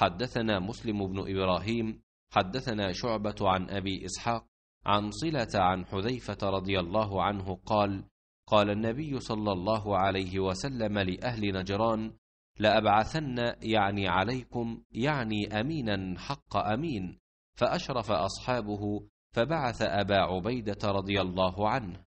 حدثنا مسلم بن إبراهيم حدثنا شعبة عن أبي إسحاق عن صلة عن حذيفة رضي الله عنه قال قال النبي صلى الله عليه وسلم لأهل نجران لأبعثن يعني عليكم يعني أمينا حق أمين فأشرف أصحابه فبعث أبا عبيدة رضي الله عنه